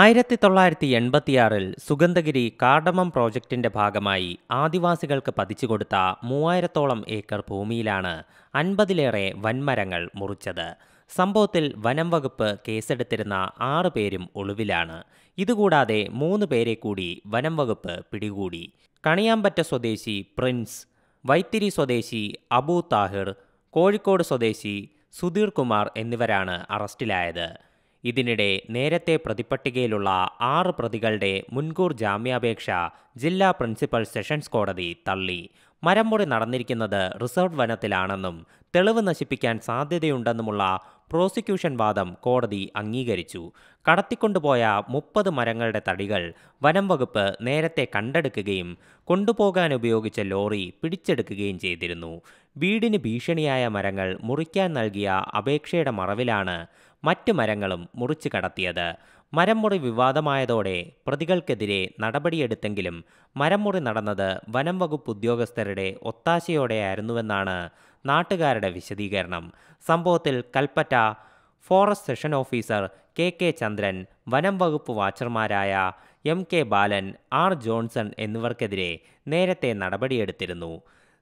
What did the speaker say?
ആയിരത്തി തൊള്ളായിരത്തി എൺപത്തിയാറിൽ സുഗന്ധഗിരി കാർഡമം പ്രോജക്റ്റിന്റെ ഭാഗമായി ആദിവാസികൾക്ക് പതിച്ചുകൊടുത്ത മൂവായിരത്തോളം ഏക്കർ ഭൂമിയിലാണ് അൻപതിലേറെ വൻമരങ്ങൾ മുറിച്ചത് സംഭവത്തിൽ വനം വകുപ്പ് കേസെടുത്തിരുന്ന ആറ് പേരും ഒളിവിലാണ് ഇതുകൂടാതെ മൂന്ന് പേരെ കൂടി വനം വകുപ്പ് പിടികൂടി കണിയാമ്പറ്റ സ്വദേശി പ്രിൻസ് വൈത്തിരി സ്വദേശി അബു താഹിർ കോഴിക്കോട് സ്വദേശി സുധീർ കുമാർ എന്നിവരാണ് അറസ്റ്റിലായത് ഇതിനിടെ നേരത്തെ പ്രതിപ്പട്ടികയിലുള്ള ആറ് പ്രതികളുടെ മുൻകൂർ ജാമ്യാപേക്ഷ ജില്ലാ പ്രിൻസിപ്പൽ സെഷൻസ് കോടതി തള്ളി മരംമുറി നടന്നിരിക്കുന്നത് റിസർവ് വനത്തിലാണെന്നും തെളിവ് നശിപ്പിക്കാൻ സാധ്യതയുണ്ടെന്നുമുള്ള പ്രോസിക്യൂഷൻ വാദം കോടതി അംഗീകരിച്ചു കടത്തിക്കൊണ്ടുപോയ മുപ്പത് മരങ്ങളുടെ തടികൾ വനം വകുപ്പ് നേരത്തെ കണ്ടെടുക്കുകയും കൊണ്ടുപോകാൻ ഉപയോഗിച്ച ലോറി പിടിച്ചെടുക്കുകയും ചെയ്തിരുന്നു വീടിന് ഭീഷണിയായ മരങ്ങൾ മുറിക്കാൻ നൽകിയ അപേക്ഷയുടെ മറവിലാണ് മറ്റു മരങ്ങളും മുറിച്ചു കടത്തിയത് മുറി വിവാദമായതോടെ പ്രതികൾക്കെതിരെ നടപടിയെടുത്തെങ്കിലും മുറി നടന്നത് വനം വകുപ്പ് ഉദ്യോഗസ്ഥരുടെ ഒത്താശയോടെയായിരുന്നുവെന്നാണ് നാട്ടുകാരുടെ വിശദീകരണം സംഭവത്തിൽ Kalpetta forest section officer K K Chandran വനം വകുപ്പ് വാച്ചർമാരായ M K Balan R Johnson എന്നിവർക്കെതിരെ നേരത്തെ നടപടിയെടുത്തിരുന്നു